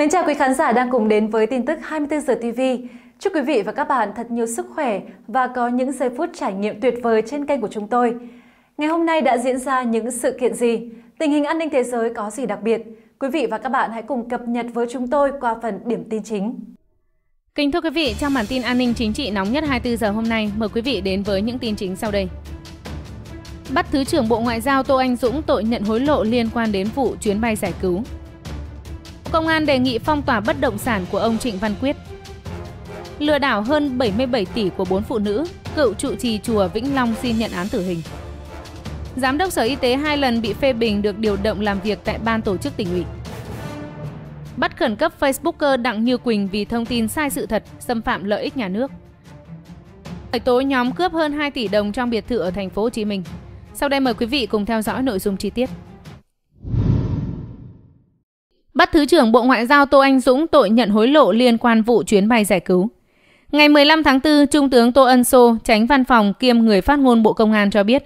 Mến chào quý khán giả đang cùng đến với tin tức 24 giờ TV. Chúc quý vị và các bạn thật nhiều sức khỏe và có những giây phút trải nghiệm tuyệt vời trên kênh của chúng tôi. Ngày hôm nay đã diễn ra những sự kiện gì? Tình hình an ninh thế giới có gì đặc biệt? Quý vị và các bạn hãy cùng cập nhật với chúng tôi qua phần điểm tin chính. Kính thưa quý vị, trong bản tin an ninh chính trị nóng nhất 24 giờ hôm nay, mời quý vị đến với những tin chính sau đây. Bắt Thứ trưởng Bộ Ngoại giao Tô Anh Dũng tội nhận hối lộ liên quan đến vụ chuyến bay giải cứu. Công an đề nghị phong tỏa bất động sản của ông Trịnh Văn Quyết. Lừa đảo hơn 77 tỷ của 4 phụ nữ, cựu trụ trì chùa Vĩnh Long xin nhận án tử hình. Giám đốc Sở Y tế hai lần bị phê bình được điều động làm việc tại ban tổ chức tỉnh ủy. Bắt khẩn cấp Facebooker Đặng Như Quỳnh vì thông tin sai sự thật, xâm phạm lợi ích nhà nước. Khởi tố nhóm cướp hơn 2 tỷ đồng trong biệt thự ở thành phố Hồ Chí Minh. Sau đây mời quý vị cùng theo dõi nội dung chi tiết bắt Thứ trưởng Bộ Ngoại giao Tô Anh Dũng tội nhận hối lộ liên quan vụ chuyến bay giải cứu. Ngày 15 tháng 4, Trung tướng Tô Ân Sô, tránh văn phòng kiêm người phát ngôn Bộ Công an cho biết,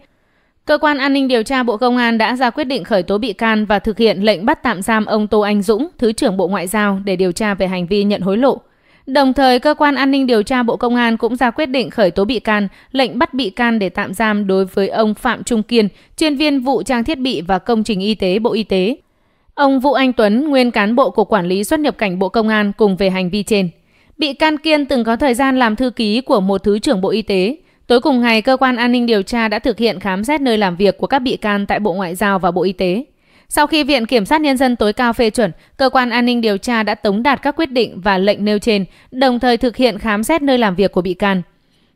Cơ quan An ninh điều tra Bộ Công an đã ra quyết định khởi tố bị can và thực hiện lệnh bắt tạm giam ông Tô Anh Dũng, Thứ trưởng Bộ Ngoại giao để điều tra về hành vi nhận hối lộ. Đồng thời, Cơ quan An ninh điều tra Bộ Công an cũng ra quyết định khởi tố bị can, lệnh bắt bị can để tạm giam đối với ông Phạm Trung Kiên, chuyên viên vụ trang thiết bị và công trình y tế Bộ Y tế, Ông Vũ Anh Tuấn, nguyên cán bộ Cục Quản lý xuất nhập cảnh Bộ Công an cùng về hành vi trên. Bị can Kiên từng có thời gian làm thư ký của một Thứ trưởng Bộ Y tế. Tối cùng ngày, Cơ quan An ninh Điều tra đã thực hiện khám xét nơi làm việc của các bị can tại Bộ Ngoại giao và Bộ Y tế. Sau khi Viện Kiểm sát Nhân dân tối cao phê chuẩn, Cơ quan An ninh Điều tra đã tống đạt các quyết định và lệnh nêu trên, đồng thời thực hiện khám xét nơi làm việc của bị can –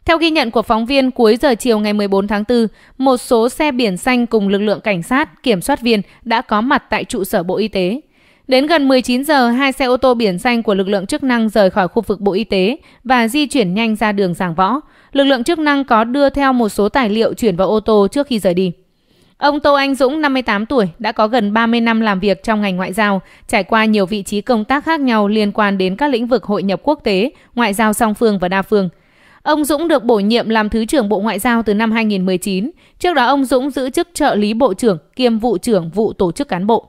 theo ghi nhận của phóng viên, cuối giờ chiều ngày 14 tháng 4, một số xe biển xanh cùng lực lượng cảnh sát, kiểm soát viên đã có mặt tại trụ sở Bộ Y tế. Đến gần 19 giờ, hai xe ô tô biển xanh của lực lượng chức năng rời khỏi khu vực Bộ Y tế và di chuyển nhanh ra đường Giảng Võ. Lực lượng chức năng có đưa theo một số tài liệu chuyển vào ô tô trước khi rời đi. Ông Tô Anh Dũng, 58 tuổi, đã có gần 30 năm làm việc trong ngành ngoại giao, trải qua nhiều vị trí công tác khác nhau liên quan đến các lĩnh vực hội nhập quốc tế, ngoại giao song phương và đa phương – Ông Dũng được bổ nhiệm làm Thứ trưởng Bộ Ngoại giao từ năm 2019. Trước đó ông Dũng giữ chức trợ lý Bộ trưởng kiêm Vụ trưởng Vụ Tổ chức Cán bộ.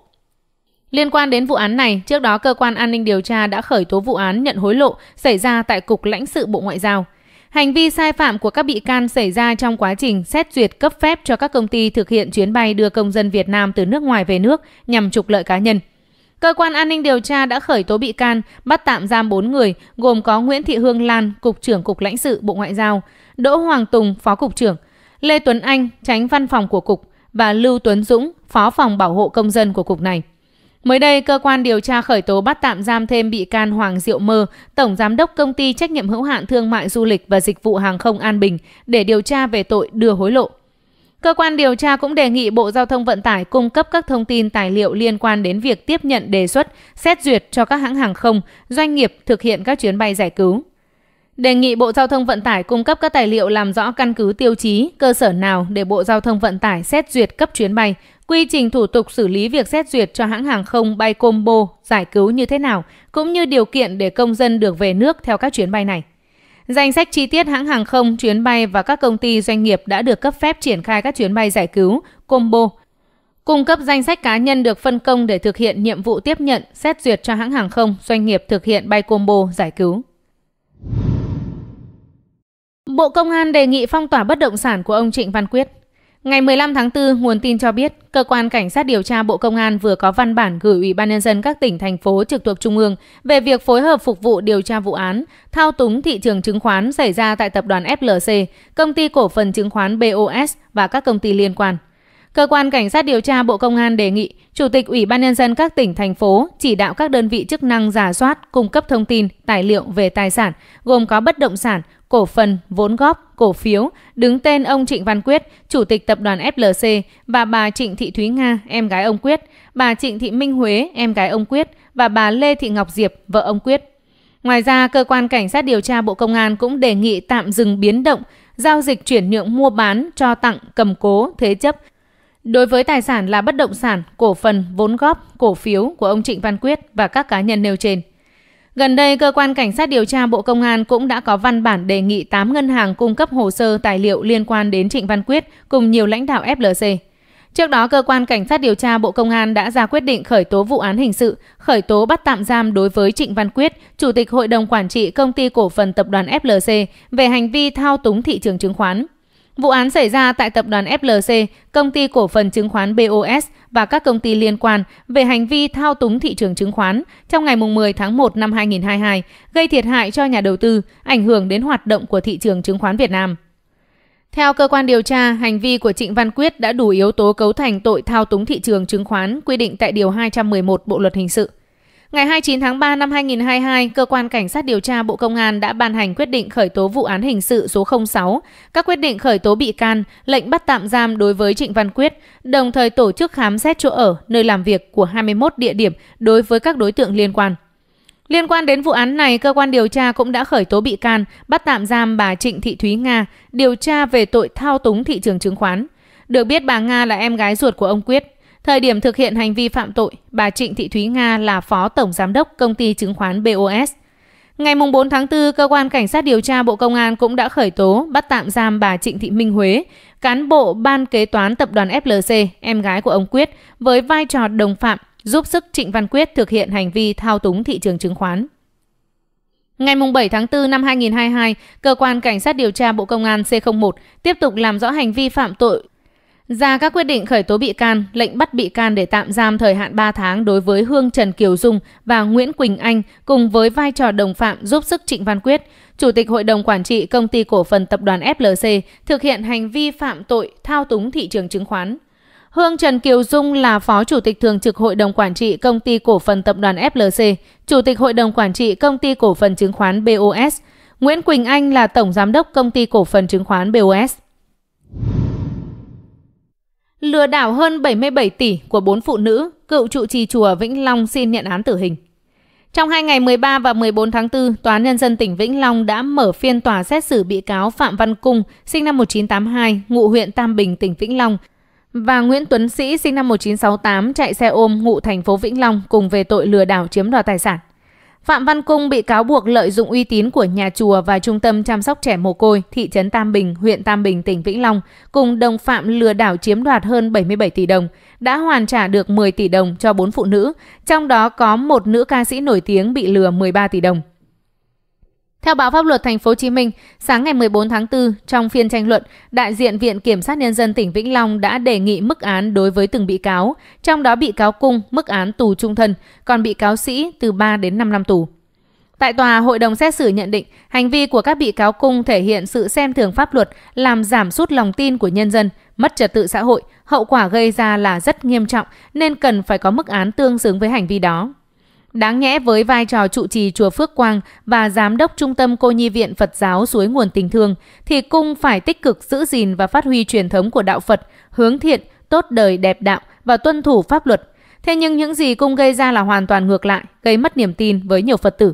Liên quan đến vụ án này, trước đó cơ quan an ninh điều tra đã khởi tố vụ án nhận hối lộ xảy ra tại Cục lãnh sự Bộ Ngoại giao. Hành vi sai phạm của các bị can xảy ra trong quá trình xét duyệt cấp phép cho các công ty thực hiện chuyến bay đưa công dân Việt Nam từ nước ngoài về nước nhằm trục lợi cá nhân. Cơ quan an ninh điều tra đã khởi tố bị can, bắt tạm giam 4 người, gồm có Nguyễn Thị Hương Lan, Cục trưởng Cục lãnh sự Bộ Ngoại giao, Đỗ Hoàng Tùng, Phó Cục trưởng, Lê Tuấn Anh, tránh văn phòng của Cục và Lưu Tuấn Dũng, Phó phòng bảo hộ công dân của Cục này. Mới đây, cơ quan điều tra khởi tố bắt tạm giam thêm bị can Hoàng Diệu Mơ, Tổng Giám đốc Công ty Trách nhiệm hữu hạn Thương mại Du lịch và Dịch vụ Hàng không An Bình để điều tra về tội đưa hối lộ. Cơ quan điều tra cũng đề nghị Bộ Giao thông Vận tải cung cấp các thông tin tài liệu liên quan đến việc tiếp nhận đề xuất, xét duyệt cho các hãng hàng không, doanh nghiệp thực hiện các chuyến bay giải cứu. Đề nghị Bộ Giao thông Vận tải cung cấp các tài liệu làm rõ căn cứ tiêu chí, cơ sở nào để Bộ Giao thông Vận tải xét duyệt cấp chuyến bay, quy trình thủ tục xử lý việc xét duyệt cho hãng hàng không bay combo giải cứu như thế nào, cũng như điều kiện để công dân được về nước theo các chuyến bay này. Danh sách chi tiết hãng hàng không, chuyến bay và các công ty doanh nghiệp đã được cấp phép triển khai các chuyến bay giải cứu, combo, cung cấp danh sách cá nhân được phân công để thực hiện nhiệm vụ tiếp nhận, xét duyệt cho hãng hàng không, doanh nghiệp thực hiện bay combo giải cứu. Bộ Công an đề nghị phong tỏa bất động sản của ông Trịnh Văn Quyết. Ngày 15 tháng 4, nguồn tin cho biết, cơ quan cảnh sát điều tra Bộ Công an vừa có văn bản gửi Ủy ban nhân dân các tỉnh thành phố trực thuộc trung ương về việc phối hợp phục vụ điều tra vụ án thao túng thị trường chứng khoán xảy ra tại tập đoàn FLC, công ty cổ phần chứng khoán BOS và các công ty liên quan. Cơ quan Cảnh sát điều tra Bộ Công an đề nghị Chủ tịch Ủy ban Nhân dân các tỉnh, thành phố chỉ đạo các đơn vị chức năng giả soát, cung cấp thông tin, tài liệu về tài sản, gồm có bất động sản, cổ phần, vốn góp, cổ phiếu, đứng tên ông Trịnh Văn Quyết, Chủ tịch Tập đoàn FLC, và bà Trịnh Thị Thúy Nga, em gái ông Quyết, bà Trịnh Thị Minh Huế, em gái ông Quyết, và bà Lê Thị Ngọc Diệp, vợ ông Quyết. Ngoài ra, Cơ quan Cảnh sát điều tra Bộ Công an cũng đề nghị tạm dừng biến động, giao dịch chuyển nhượng mua bán, cho tặng, cầm cố, thế chấp, Đối với tài sản là bất động sản, cổ phần, vốn góp, cổ phiếu của ông Trịnh Văn Quyết và các cá nhân nêu trên. Gần đây, cơ quan cảnh sát điều tra Bộ Công an cũng đã có văn bản đề nghị 8 ngân hàng cung cấp hồ sơ tài liệu liên quan đến Trịnh Văn Quyết cùng nhiều lãnh đạo FLC. Trước đó, cơ quan cảnh sát điều tra Bộ Công an đã ra quyết định khởi tố vụ án hình sự, khởi tố bắt tạm giam đối với Trịnh Văn Quyết, chủ tịch hội đồng quản trị công ty cổ phần tập đoàn FLC về hành vi thao túng thị trường chứng khoán. Vụ án xảy ra tại tập đoàn FLC, công ty cổ phần chứng khoán BOS và các công ty liên quan về hành vi thao túng thị trường chứng khoán trong ngày 10 tháng 1 năm 2022, gây thiệt hại cho nhà đầu tư, ảnh hưởng đến hoạt động của thị trường chứng khoán Việt Nam. Theo cơ quan điều tra, hành vi của Trịnh Văn Quyết đã đủ yếu tố cấu thành tội thao túng thị trường chứng khoán quy định tại Điều 211 Bộ Luật Hình sự. Ngày 29 tháng 3 năm 2022, Cơ quan Cảnh sát điều tra Bộ Công an đã ban hành quyết định khởi tố vụ án hình sự số 06, các quyết định khởi tố bị can, lệnh bắt tạm giam đối với Trịnh Văn Quyết, đồng thời tổ chức khám xét chỗ ở, nơi làm việc của 21 địa điểm đối với các đối tượng liên quan. Liên quan đến vụ án này, cơ quan điều tra cũng đã khởi tố bị can, bắt tạm giam bà Trịnh Thị Thúy Nga, điều tra về tội thao túng thị trường chứng khoán. Được biết bà Nga là em gái ruột của ông Quyết. Thời điểm thực hiện hành vi phạm tội, bà Trịnh Thị Thúy Nga là phó tổng giám đốc công ty chứng khoán BOS. Ngày 4 tháng 4, cơ quan cảnh sát điều tra Bộ Công an cũng đã khởi tố bắt tạm giam bà Trịnh Thị Minh Huế, cán bộ ban kế toán tập đoàn FLC, em gái của ông Quyết, với vai trò đồng phạm giúp sức Trịnh Văn Quyết thực hiện hành vi thao túng thị trường chứng khoán. Ngày 7 tháng 4 năm 2022, Cơ quan Cảnh sát điều tra Bộ Công an C01 tiếp tục làm rõ hành vi phạm tội ra các quyết định khởi tố bị can, lệnh bắt bị can để tạm giam thời hạn 3 tháng đối với Hương Trần Kiều Dung và Nguyễn Quỳnh Anh cùng với vai trò đồng phạm giúp sức Trịnh Văn Quyết, Chủ tịch Hội đồng Quản trị Công ty Cổ phần Tập đoàn FLC thực hiện hành vi phạm tội thao túng thị trường chứng khoán. Hương Trần Kiều Dung là Phó Chủ tịch Thường trực Hội đồng Quản trị Công ty Cổ phần Tập đoàn FLC, Chủ tịch Hội đồng Quản trị Công ty Cổ phần Chứng khoán BOS. Nguyễn Quỳnh Anh là Tổng Giám đốc Công ty Cổ phần Chứng khoán BOS lừa đảo hơn 77 tỷ của bốn phụ nữ, cựu trụ trì chùa Vĩnh Long xin nhận án tử hình. Trong hai ngày 13 và 14 tháng 4, Tòa án Nhân dân tỉnh Vĩnh Long đã mở phiên tòa xét xử bị cáo Phạm Văn Cung, sinh năm 1982, ngụ huyện Tam Bình, tỉnh Vĩnh Long, và Nguyễn Tuấn Sĩ, sinh năm 1968, chạy xe ôm, ngụ thành phố Vĩnh Long, cùng về tội lừa đảo chiếm đoạt tài sản. Phạm Văn Cung bị cáo buộc lợi dụng uy tín của nhà chùa và trung tâm chăm sóc trẻ mồ côi thị trấn Tam Bình, huyện Tam Bình, tỉnh Vĩnh Long cùng đồng phạm lừa đảo chiếm đoạt hơn 77 tỷ đồng, đã hoàn trả được 10 tỷ đồng cho bốn phụ nữ, trong đó có một nữ ca sĩ nổi tiếng bị lừa 13 tỷ đồng. Theo báo pháp luật thành phố Hồ Chí Minh, sáng ngày 14 tháng 4, trong phiên tranh luận, đại diện Viện Kiểm sát Nhân dân tỉnh Vĩnh Long đã đề nghị mức án đối với từng bị cáo, trong đó bị cáo Cung mức án tù trung thân, còn bị cáo Sĩ từ 3 đến 5 năm tù. Tại tòa, hội đồng xét xử nhận định hành vi của các bị cáo Cung thể hiện sự xem thường pháp luật, làm giảm sút lòng tin của nhân dân, mất trật tự xã hội, hậu quả gây ra là rất nghiêm trọng nên cần phải có mức án tương xứng với hành vi đó. Đáng nhẽ với vai trò trụ trì chùa Phước Quang và giám đốc trung tâm cô nhi viện Phật giáo suối nguồn tình thương thì cung phải tích cực giữ gìn và phát huy truyền thống của đạo Phật, hướng thiện, tốt đời đẹp đạo và tuân thủ pháp luật. Thế nhưng những gì cung gây ra là hoàn toàn ngược lại, gây mất niềm tin với nhiều Phật tử.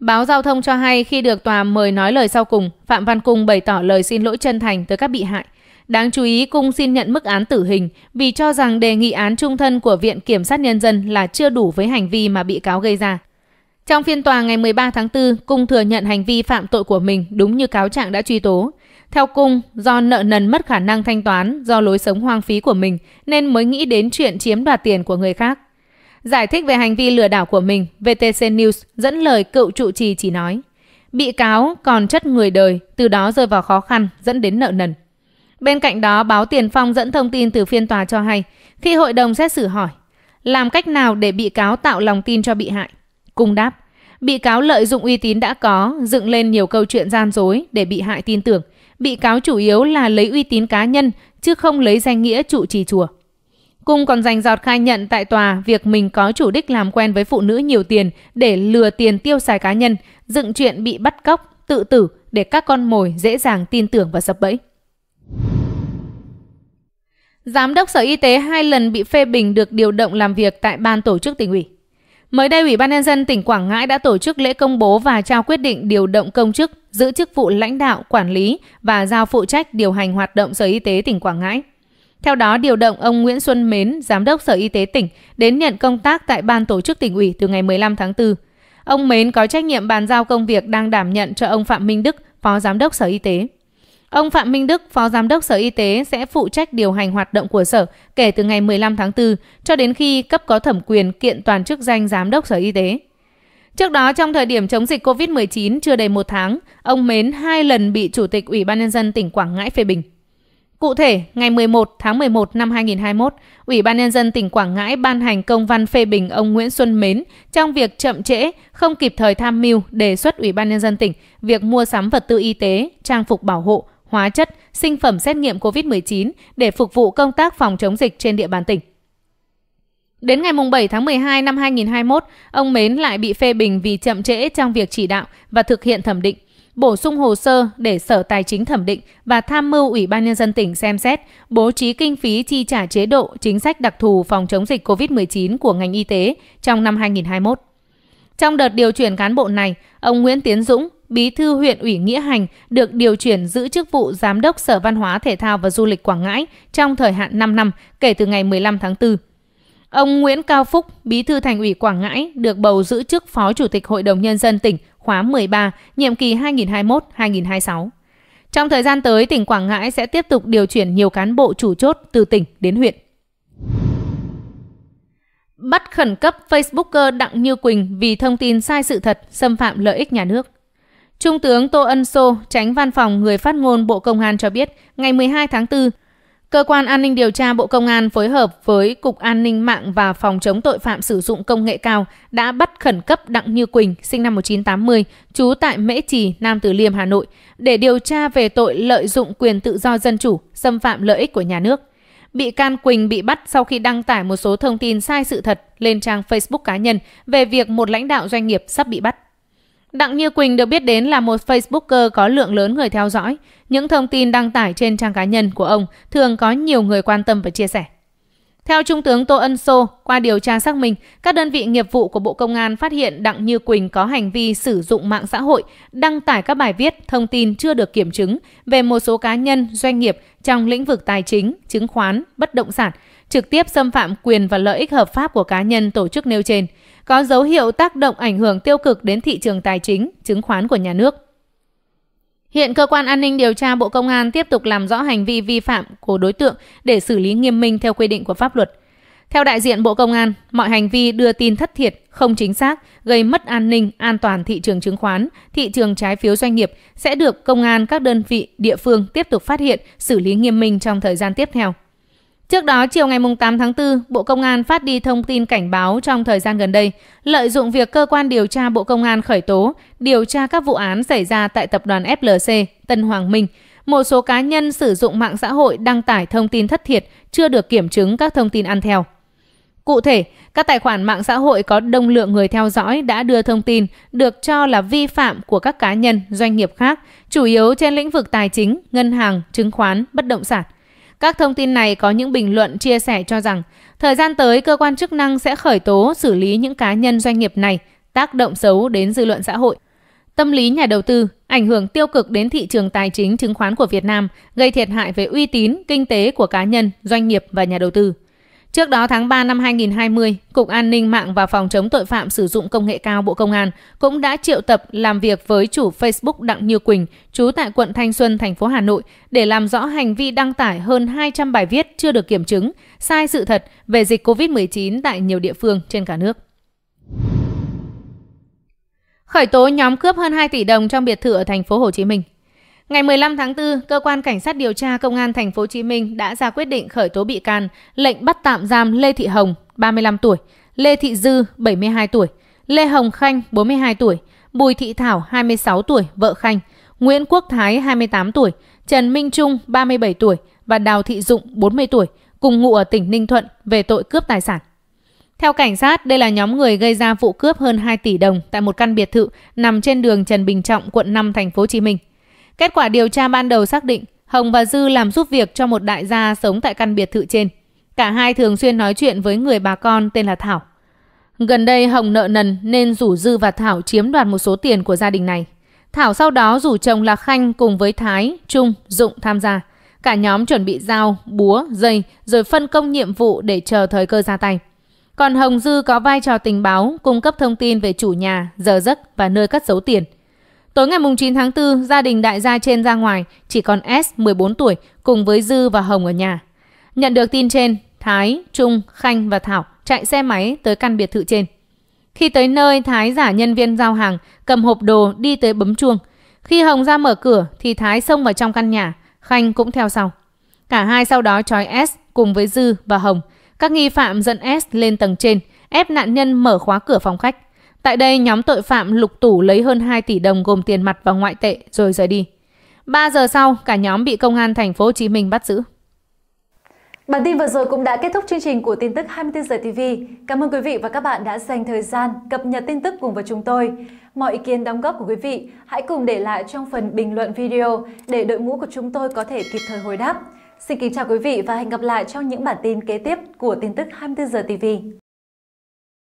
Báo Giao thông cho hay khi được tòa mời nói lời sau cùng, Phạm Văn Cung bày tỏ lời xin lỗi chân thành tới các bị hại, Đáng chú ý, Cung xin nhận mức án tử hình vì cho rằng đề nghị án trung thân của Viện Kiểm sát Nhân dân là chưa đủ với hành vi mà bị cáo gây ra. Trong phiên tòa ngày 13 tháng 4, Cung thừa nhận hành vi phạm tội của mình đúng như cáo trạng đã truy tố. Theo Cung, do nợ nần mất khả năng thanh toán do lối sống hoang phí của mình nên mới nghĩ đến chuyện chiếm đoạt tiền của người khác. Giải thích về hành vi lừa đảo của mình, VTC News dẫn lời cựu trụ trì chỉ nói. Bị cáo còn chất người đời, từ đó rơi vào khó khăn dẫn đến nợ nần. Bên cạnh đó, báo Tiền Phong dẫn thông tin từ phiên tòa cho hay, khi hội đồng xét xử hỏi, làm cách nào để bị cáo tạo lòng tin cho bị hại? Cung đáp, bị cáo lợi dụng uy tín đã có, dựng lên nhiều câu chuyện gian dối để bị hại tin tưởng. Bị cáo chủ yếu là lấy uy tín cá nhân, chứ không lấy danh nghĩa trụ trì chùa. Cung còn dành giọt khai nhận tại tòa việc mình có chủ đích làm quen với phụ nữ nhiều tiền để lừa tiền tiêu xài cá nhân, dựng chuyện bị bắt cóc, tự tử để các con mồi dễ dàng tin tưởng và sập bẫy. Giám đốc Sở Y tế hai lần bị phê bình được điều động làm việc tại ban tổ chức tỉnh ủy. Mới đây, Ủy ban nhân dân tỉnh Quảng Ngãi đã tổ chức lễ công bố và trao quyết định điều động công chức, giữ chức vụ lãnh đạo, quản lý và giao phụ trách điều hành hoạt động Sở Y tế tỉnh Quảng Ngãi. Theo đó, điều động ông Nguyễn Xuân Mến, Giám đốc Sở Y tế tỉnh, đến nhận công tác tại Ban tổ chức tỉnh ủy từ ngày 15 tháng 4. Ông Mến có trách nhiệm bàn giao công việc đang đảm nhận cho ông Phạm Minh Đức, Phó Giám đốc Sở Y tế. Ông Phạm Minh Đức, Phó Giám đốc Sở Y tế sẽ phụ trách điều hành hoạt động của Sở kể từ ngày 15 tháng 4 cho đến khi cấp có thẩm quyền kiện toàn chức danh Giám đốc Sở Y tế. Trước đó, trong thời điểm chống dịch COVID-19 chưa đầy một tháng, ông Mến hai lần bị Chủ tịch Ủy ban Nhân dân tỉnh Quảng Ngãi phê bình. Cụ thể, ngày 11 tháng 11 năm 2021, Ủy ban Nhân dân tỉnh Quảng Ngãi ban hành công văn phê bình ông Nguyễn Xuân Mến trong việc chậm trễ, không kịp thời tham mưu đề xuất Ủy ban Nhân dân tỉnh việc mua sắm vật tư y tế, trang phục bảo hộ, hóa chất, sinh phẩm xét nghiệm COVID-19 để phục vụ công tác phòng chống dịch trên địa bàn tỉnh. Đến ngày 7 tháng 12 năm 2021, ông Mến lại bị phê bình vì chậm trễ trong việc chỉ đạo và thực hiện thẩm định bổ sung hồ sơ để Sở Tài chính thẩm định và tham mưu Ủy ban Nhân dân tỉnh xem xét bố trí kinh phí chi trả chế độ chính sách đặc thù phòng chống dịch COVID-19 của ngành y tế trong năm 2021. Trong đợt điều chuyển cán bộ này, ông Nguyễn Tiến Dũng, bí thư huyện ủy Nghĩa Hành, được điều chuyển giữ chức vụ Giám đốc Sở Văn hóa Thể thao và Du lịch Quảng Ngãi trong thời hạn 5 năm kể từ ngày 15 tháng 4. Ông Nguyễn Cao Phúc, bí thư thành ủy Quảng Ngãi, được bầu giữ chức Phó Chủ tịch Hội đồng Nhân dân tỉnh khóa 13, nhiệm kỳ 2021-2026. Trong thời gian tới, tỉnh Quảng Ngãi sẽ tiếp tục điều chuyển nhiều cán bộ chủ chốt từ tỉnh đến huyện khẩn cấp Facebooker Đặng Như Quỳnh vì thông tin sai sự thật, xâm phạm lợi ích nhà nước. Trung tướng Tô Ân Sô, tránh văn phòng người phát ngôn Bộ Công an cho biết, ngày 12 tháng 4, Cơ quan An ninh điều tra Bộ Công an phối hợp với Cục An ninh mạng và Phòng chống tội phạm sử dụng công nghệ cao đã bắt khẩn cấp Đặng Như Quỳnh, sinh năm 1980, trú tại Mễ Trì, Nam Từ Liêm, Hà Nội, để điều tra về tội lợi dụng quyền tự do dân chủ, xâm phạm lợi ích của nhà nước – Bị can Quỳnh bị bắt sau khi đăng tải một số thông tin sai sự thật lên trang Facebook cá nhân về việc một lãnh đạo doanh nghiệp sắp bị bắt. Đặng Như Quỳnh được biết đến là một Facebooker có lượng lớn người theo dõi. Những thông tin đăng tải trên trang cá nhân của ông thường có nhiều người quan tâm và chia sẻ. Theo Trung tướng Tô Ân Sô, qua điều tra xác minh, các đơn vị nghiệp vụ của Bộ Công an phát hiện Đặng Như Quỳnh có hành vi sử dụng mạng xã hội, đăng tải các bài viết, thông tin chưa được kiểm chứng về một số cá nhân, doanh nghiệp trong lĩnh vực tài chính, chứng khoán, bất động sản, trực tiếp xâm phạm quyền và lợi ích hợp pháp của cá nhân tổ chức nêu trên, có dấu hiệu tác động ảnh hưởng tiêu cực đến thị trường tài chính, chứng khoán của nhà nước. Hiện cơ quan an ninh điều tra Bộ Công an tiếp tục làm rõ hành vi vi phạm của đối tượng để xử lý nghiêm minh theo quy định của pháp luật. Theo đại diện Bộ Công an, mọi hành vi đưa tin thất thiệt, không chính xác, gây mất an ninh, an toàn thị trường chứng khoán, thị trường trái phiếu doanh nghiệp sẽ được công an các đơn vị địa phương tiếp tục phát hiện, xử lý nghiêm minh trong thời gian tiếp theo. Trước đó, chiều ngày 8 tháng 4, Bộ Công an phát đi thông tin cảnh báo trong thời gian gần đây, lợi dụng việc cơ quan điều tra Bộ Công an khởi tố, điều tra các vụ án xảy ra tại tập đoàn FLC, Tân Hoàng Minh, một số cá nhân sử dụng mạng xã hội đăng tải thông tin thất thiệt, chưa được kiểm chứng các thông tin ăn theo. Cụ thể, các tài khoản mạng xã hội có đông lượng người theo dõi đã đưa thông tin được cho là vi phạm của các cá nhân, doanh nghiệp khác, chủ yếu trên lĩnh vực tài chính, ngân hàng, chứng khoán, bất động sản. Các thông tin này có những bình luận chia sẻ cho rằng thời gian tới cơ quan chức năng sẽ khởi tố xử lý những cá nhân doanh nghiệp này tác động xấu đến dư luận xã hội. Tâm lý nhà đầu tư ảnh hưởng tiêu cực đến thị trường tài chính chứng khoán của Việt Nam, gây thiệt hại về uy tín, kinh tế của cá nhân, doanh nghiệp và nhà đầu tư. Trước đó tháng 3 năm 2020, Cục An ninh mạng và Phòng chống tội phạm sử dụng công nghệ cao Bộ Công an cũng đã triệu tập làm việc với chủ Facebook Đặng Như Quỳnh, trú tại quận Thanh Xuân, thành phố Hà Nội để làm rõ hành vi đăng tải hơn 200 bài viết chưa được kiểm chứng, sai sự thật về dịch COVID-19 tại nhiều địa phương trên cả nước. Khởi tố nhóm cướp hơn 2 tỷ đồng trong biệt thự ở thành phố Hồ Chí Minh. Ngày 15 tháng 4, cơ quan cảnh sát điều tra công an thành phố Hồ Chí Minh đã ra quyết định khởi tố bị can, lệnh bắt tạm giam Lê Thị Hồng, 35 tuổi, Lê Thị Dư, 72 tuổi, Lê Hồng Khanh, 42 tuổi, Bùi Thị Thảo, 26 tuổi, vợ Khanh, Nguyễn Quốc Thái, 28 tuổi, Trần Minh Trung, 37 tuổi và Đào Thị Dụng, 40 tuổi, cùng ngụ ở tỉnh Ninh Thuận về tội cướp tài sản. Theo cảnh sát, đây là nhóm người gây ra vụ cướp hơn 2 tỷ đồng tại một căn biệt thự nằm trên đường Trần Bình Trọng, quận 5, thành phố Hồ Chí Minh. Kết quả điều tra ban đầu xác định Hồng và Dư làm giúp việc cho một đại gia sống tại căn biệt thự trên. Cả hai thường xuyên nói chuyện với người bà con tên là Thảo. Gần đây Hồng nợ nần nên rủ Dư và Thảo chiếm đoạt một số tiền của gia đình này. Thảo sau đó rủ chồng là Khanh cùng với Thái, Trung, Dụng tham gia. Cả nhóm chuẩn bị dao, búa, dây rồi phân công nhiệm vụ để chờ thời cơ ra tay. Còn Hồng Dư có vai trò tình báo, cung cấp thông tin về chủ nhà, giờ giấc và nơi cất giấu tiền – Tối ngày 9 tháng 4, gia đình đại gia trên ra ngoài, chỉ còn S 14 tuổi cùng với Dư và Hồng ở nhà. Nhận được tin trên, Thái, Trung, Khanh và Thảo chạy xe máy tới căn biệt thự trên. Khi tới nơi, Thái giả nhân viên giao hàng, cầm hộp đồ đi tới bấm chuông. Khi Hồng ra mở cửa thì Thái xông vào trong căn nhà, Khanh cũng theo sau. Cả hai sau đó trói S cùng với Dư và Hồng. Các nghi phạm dẫn S lên tầng trên, ép nạn nhân mở khóa cửa phòng khách. Tại đây, nhóm tội phạm lục tủ lấy hơn 2 tỷ đồng gồm tiền mặt và ngoại tệ rồi rời đi. 3 giờ sau, cả nhóm bị công an thành phố Hồ Chí Minh bắt giữ. Bản tin vừa rồi cũng đã kết thúc chương trình của tin tức 24 giờ TV. Cảm ơn quý vị và các bạn đã dành thời gian cập nhật tin tức cùng với chúng tôi. Mọi ý kiến đóng góp của quý vị hãy cùng để lại trong phần bình luận video để đội ngũ của chúng tôi có thể kịp thời hồi đáp. Xin kính chào quý vị và hẹn gặp lại trong những bản tin kế tiếp của tin tức 24 giờ TV.